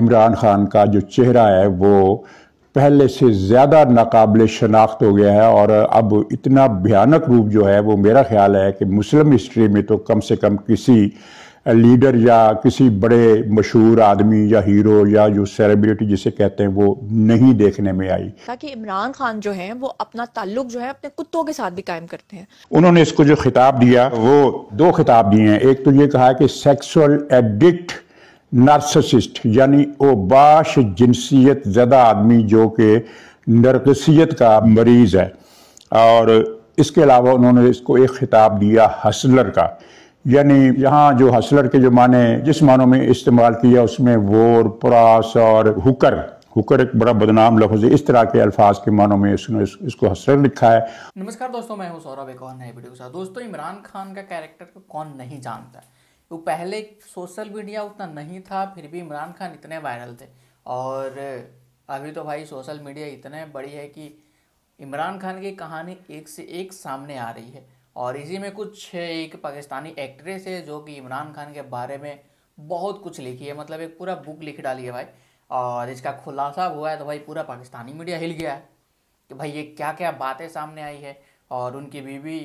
इमरान खान का जो चेहरा है वो पहले से ज़्यादा नाकबल शनाख्त हो गया है और अब इतना भयानक रूप जो है वो मेरा ख्याल है कि मुस्लिम हिस्ट्री में तो कम से कम किसी लीडर या किसी बड़े मशहूर आदमी या हीरो या जो सेलिब्रिटी जिसे कहते हैं वो नहीं देखने में आई ताकि इमरान खान जो हैं वो अपना ताल्लुक जो है अपने कुत्तों के साथ भी कायम करते हैं उन्होंने इसको जो खिताब दिया वो दो खिताब दिए हैं एक तो ये कहा कि सेक्सुअल एडिक्ट नार्ससिस्ट यानी ओबाश जिनसीत ज़्यादा आदमी जो कि नरकसियत का मरीज़ है और इसके अलावा उन्होंने इसको एक खिताब दिया हसलर का यानी यहाँ जो हसलर के जो माने जिस मानों में इस्तेमाल किया उसमें वोर पुरास और हुकर हुकर एक बड़ा बदनाम लफ्ज है इस तरह के अल्फाज के मानों में इसने इस, इसको हसलर लिखा है नमस्कार दोस्तों मैं हूँ सौरभ एक और नए वीडियो के साथ दोस्तों इमरान खान का कैरेक्टर को कौन नहीं जानता है तो पहले सोशल मीडिया उतना नहीं था फिर भी इमरान खान इतने वायरल थे और अभी तो भाई सोशल मीडिया इतने बड़ी है कि इमरान खान की कहानी एक से एक सामने आ रही है और इसी में कुछ एक पाकिस्तानी एक्ट्रेस है जो कि इमरान खान के बारे में बहुत कुछ लिखी है मतलब एक पूरा बुक लिख डाली है भाई और इसका खुलासा हुआ है तो भाई पूरा पाकिस्तानी मीडिया हिल गया है कि भाई ये क्या क्या बातें सामने आई है और उनकी बीवी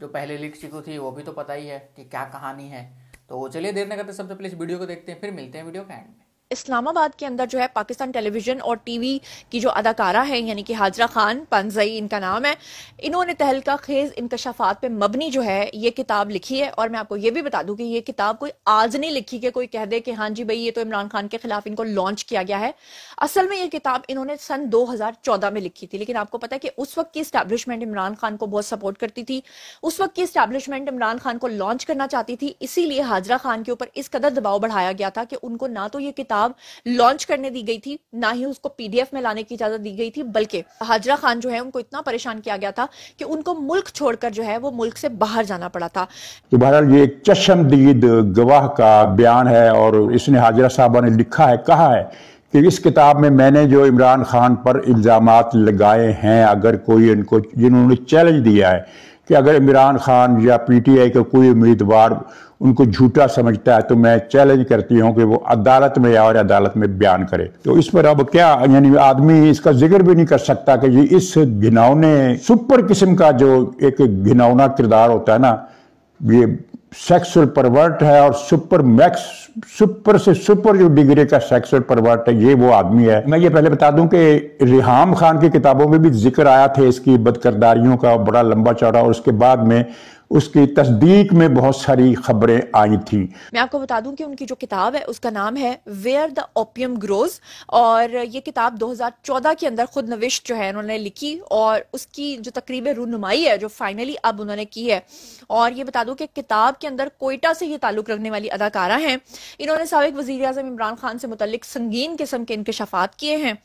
जो पहले लिख चुकी थी वो भी तो पता ही है कि क्या कहानी है तो चलिए देर न करते सबसे पहले इस वीडियो को देखते हैं फिर मिलते हैं वीडियो का एंड में इस्लामाबाद के अंदर जो है पाकिस्तान टेलीविजन और टीवी की जो अदाकारा है यानी कि हाजरा खान पानजई इनका नाम है इन्होंने तहलका खेज इंकशाफात पे मबनी जो है ये किताब लिखी है और मैं आपको ये भी बता दूं कि ये किताब कोई आज नहीं लिखी कि कोई कह दे कि हाँ जी भाई ये तो इमरान खान के खिलाफ इनको लॉन्च किया गया है असल में ये किताब इन्होंने सन दो में लिखी थी लेकिन आपको पता है कि उस वक्त की स्टैब्लिशमेंट इमरान खान को बहुत सपोर्ट करती थी उस वक्त की स्टैब्लिशमेंट इमरान खान को लॉन्च करना चाहती थी इसीलिए हाजरा खान के ऊपर इस कदर दबाव बढ़ाया गया था कि उनको ना तो ये किताब किताब लॉन्च करने दी गई थी ना ही उसको पीडीएफ में लाने की इजाजत दी गई थी बल्कि हाजरा खान जो है उनको इतना परेशान किया गया था कि उनको मुल्क छोड़कर जो है वो मुल्क से बाहर जाना पड़ा था तो बहरहाल ये एक चशमदीद गवाह का बयान है और इसने हाजरा साहबा ने लिखा है कहा है कि इस किताब में मैंने जो इमरान खान पर इल्ज़ाम लगाए हैं अगर कोई इनको जिन्होंने चैलेंज दिया है कि अगर इमरान खान या पीटीआई का कोई उम्मीदवार उनको झूठा समझता है तो मैं चैलेंज करती हूँ कि वो अदालत में और अदालत में बयान करे तो इस पर अब क्या यानी आदमी इसका जिक्र भी नहीं कर सकता कि ये इस घिनौने सुपर किस्म का जो एक घिनौना किरदार होता है ना ये सेक्सुअल परवर्ट है और सुपर मैक्स सुपर से सुपर जो डिग्री का सेक्सुअल परवर्ट है ये वो आदमी है मैं ये पहले बता दूं कि रिहाम खान की किताबों में भी जिक्र आया थे इसकी बदकरदारियों का बड़ा लंबा चौड़ा और उसके बाद में उसकी तस्दीक में बहुत सारी खबरें आई थी मैं आपको बता दूं कि उनकी जो किताब है उसका नाम है वेयर द ओपियम ग्रोज और ये किताब 2014 के अंदर खुद नविश जो है उन्होंने लिखी और उसकी जो तकरीब रुनुमाई है जो फाइनली अब उन्होंने की है और ये बता दूं कि किताब के अंदर कोयटा से ये ताल्लुक रखने वाली अदाकारा हैं इन्होंने सबक वजी अजम इमरान खान से मुतलिक संगीन किस्म के इनकशाफात किए हैं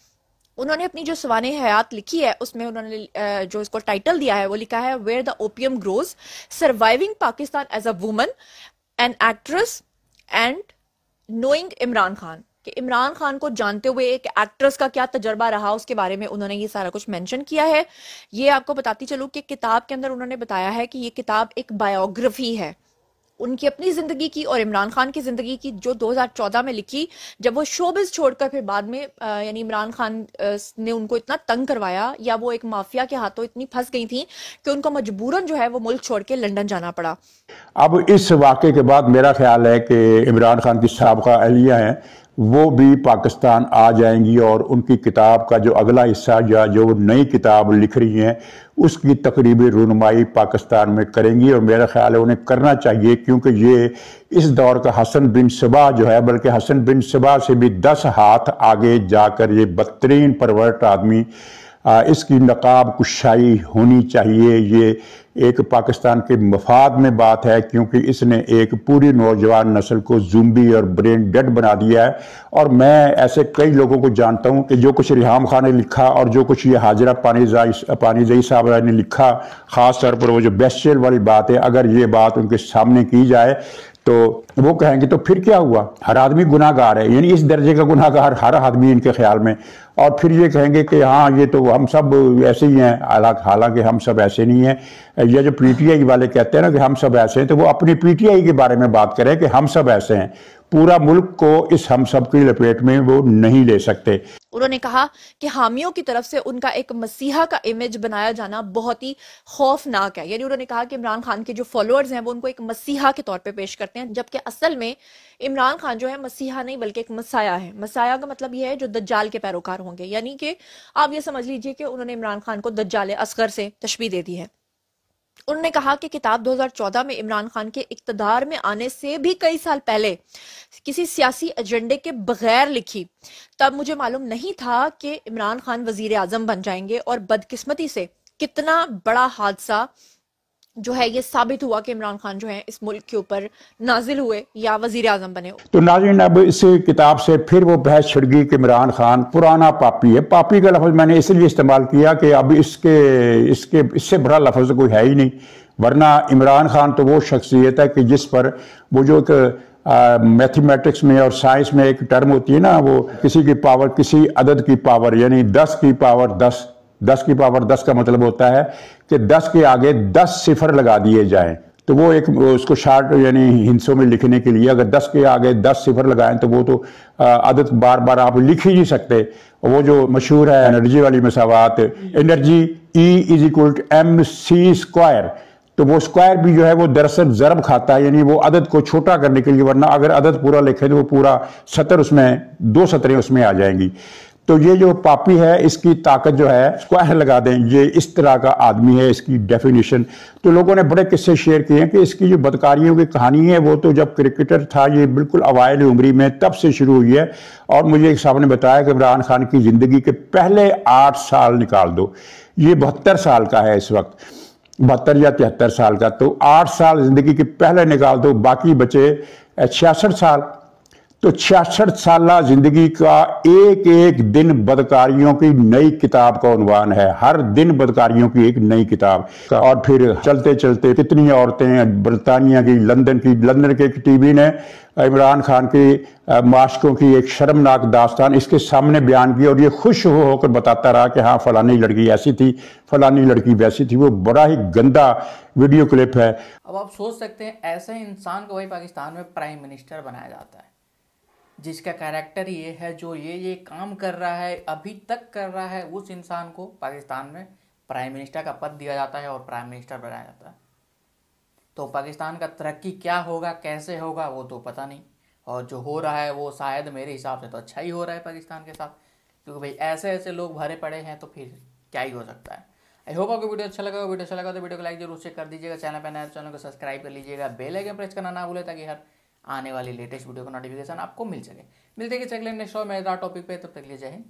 उन्होंने अपनी जो सवान हयात लिखी है उसमें उन्होंने जो इसको टाइटल दिया है वो लिखा है where the opium grows surviving Pakistan as a woman an actress and knowing Imran Khan कि इमरान खान को जानते हुए एक एक्ट्रेस का क्या तजर्बा रहा उसके बारे में उन्होंने ये सारा कुछ मेंशन किया है ये आपको बताती चलूँ कि किताब के अंदर उन्होंने बताया है कि ये किताब एक बायोग्राफी है उनकी अपनी जिंदगी की और इमरान खान की जिंदगी की जो 2014 में लिखी जब वो शोबिज छोड़कर फिर बाद में यानी इमरान खान ने उनको इतना तंग करवाया या वो एक माफिया के हाथों इतनी फंस गई थी कि उनको मजबूरन जो है वो मुल्क छोड़ के लंदन जाना पड़ा अब इस वाक्य के बाद मेरा ख्याल है कि इमरान खान की सबका अहलिया है वो भी पाकिस्तान आ जाएंगी और उनकी किताब का जो अगला हिस्सा या जो नई किताब लिख रही हैं उसकी तकरीबी रुनमाई पाकिस्तान में करेंगी और मेरा ख्याल है उन्हें करना चाहिए क्योंकि ये इस दौर का हसन बिन सबा जो है बल्कि हसन बिन सबा से भी दस हाथ आगे जाकर ये बदतरीन परवर्ट आदमी इसकी नकाब कुशाई होनी चाहिए ये एक पाकिस्तान के मफाद में बात है क्योंकि इसने एक पूरी नौजवान नस्ल को जुम्बी और ब्रेन डेड बना दिया है और मैं ऐसे कई लोगों को जानता हूँ कि जो कुछ रिहाम खान ने लिखा और जो कुछ ये हाजरा पानीजाई पानीजई साहब ने लिखा ख़ास तौर पर वो जो बेस्चर वाली बात है अगर ये बात उनके सामने की जाए तो वो कहेंगे तो फिर क्या हुआ हर आदमी गुनाहगार है यानी इस दर्जे का गुनाहगार हर आदमी इनके ख्याल में और फिर ये कहेंगे कि हाँ ये तो हम सब ऐसे ही हैं हालांकि हालांकि हम सब ऐसे नहीं हैं ये जो पीटीआई वाले कहते हैं ना कि हम सब ऐसे हैं तो वो अपनी पीटीआई के बारे में बात करें कि हम सब ऐसे हैं पूरा मुल्क को इस हम सब की लपेट में वो नहीं ले सकते उन्होंने कहा कि हामियों की तरफ से उनका एक मसीहा का इमेज बनाया जाना बहुत ही खौफनाक है यानी उन्होंने कहा कि इमरान खान के जो फॉलोअर्स हैं वो उनको एक मसीहा के तौर पे पेश करते हैं जबकि असल में इमरान खान जो है मसीहा नहीं बल्कि एक मसाया है मसाया का मतलब यह है जो दज्जाल के पैरोकार होंगे यानी कि आप ये समझ लीजिए कि उन्होंने इमरान खान को दज्जाल असगर से तशबी दे दी है उन्होंने कहा कि किताब 2014 में इमरान खान के इकतदार में आने से भी कई साल पहले किसी सियासी एजेंडे के बगैर लिखी तब मुझे मालूम नहीं था कि इमरान खान वजीर आजम बन जाएंगे और बदकिस्मती से कितना बड़ा हादसा जो है ये साबित हुआ कि इमरान खान जो है इस मुल्क के ऊपर नाजिल हुए या वजीर आजम बने तो नाजिन अब इस किताब से फिर वो बहस छिड़ गई कि इमरान खान पुराना पापी है पापी का लफ्ज़ मैंने इसलिए इस्तेमाल किया कि अब इसके इसके इससे बड़ा लफ्ज़ कोई है ही नहीं वरना इमरान खान तो वो शख्सियत है कि जिस पर वो जो एक मैथमेटिक्स में और साइंस में एक टर्म होती है ना वो किसी की पावर किसी अदद की पावर यानी दस की पावर दस दस की पावर दस का मतलब होता है कि 10 के आगे 10 सिफर लगा दिए जाएं तो वो एक उसको शार्ट यानी हिंसों में लिखने के लिए अगर 10 के आगे 10 सिफर लगाएं तो वो तो आदत बार बार आप लिख ही नहीं सकते वो जो मशहूर है एनर्जी वाली मसावत energy E is equal to M C square तो वो स्क्वायर भी जो है वो दरअसल ज़रब खाता है यानी वो अदद को छोटा करने के लिए वरना अगर अदद पूरा लिखे तो वो पूरा सतर उसमें दो सतरें उसमें आ जाएंगी तो ये जो पापी है इसकी ताकत जो है अह लगा दें ये इस तरह का आदमी है इसकी डेफिनेशन तो लोगों ने बड़े किस्से शेयर किए हैं कि इसकी जो बदकारियों की कहानी है वो तो जब क्रिकेटर था ये बिल्कुल अवायल उम्री में तब से शुरू हुई है और मुझे एक साहब ने बताया कि इमरान खान की ज़िंदगी के पहले आठ साल निकाल दो ये बहत्तर साल का है इस वक्त बहत्तर या तिहत्तर साल का तो आठ साल ज़िंदगी के पहले निकाल दो बाकी बचे छियासठ साल तो छियासठ साल जिंदगी का एक एक दिन बदकारियों की नई किताब का उनवान है हर दिन बदकारियों की एक नई किताब और फिर चलते चलते कितनी औरतें बरतानिया की लंदन की लंदन के एक टीवी ने इमरान खान की माशकों की एक शर्मनाक दास्तान इसके सामने बयान की और ये खुश हो होकर बताता रहा कि हाँ फलानी लड़की ऐसी थी फलानी लड़की वैसी थी वो बड़ा ही गंदा वीडियो क्लिप है अब आप सोच सकते हैं ऐसे इंसान को वही पाकिस्तान में प्राइम मिनिस्टर बनाया जाता है जिसका कैरेक्टर ये है जो ये ये काम कर रहा है अभी तक कर रहा है उस इंसान को पाकिस्तान में प्राइम मिनिस्टर का पद दिया जाता है और प्राइम मिनिस्टर बनाया जाता है तो पाकिस्तान का तरक्की क्या होगा कैसे होगा वो तो पता नहीं और जो हो रहा है वो शायद मेरे हिसाब से तो अच्छा ही हो रहा है पाकिस्तान के साथ क्योंकि भाई ऐसे ऐसे लोग भरे पड़े हैं तो फिर क्या ही हो सकता है आई होप आपको वीडियो अच्छा लगा वीडियो अच्छा लगा तो वीडियो को लाइक जरूर से कर दीजिएगा चैनल पर नया तो चैनल को सब्सक्राइब कर लीजिएगा बेल आइकन प्रेस करना ना भूले ताकि हर आने वाली लेटेस्ट वीडियो का नोटिफिकेशन आपको मिल सके मिलते हैं कि चेकलेन नेक्स्ट शो मेरे टॉपिक पे तब तक ले जाए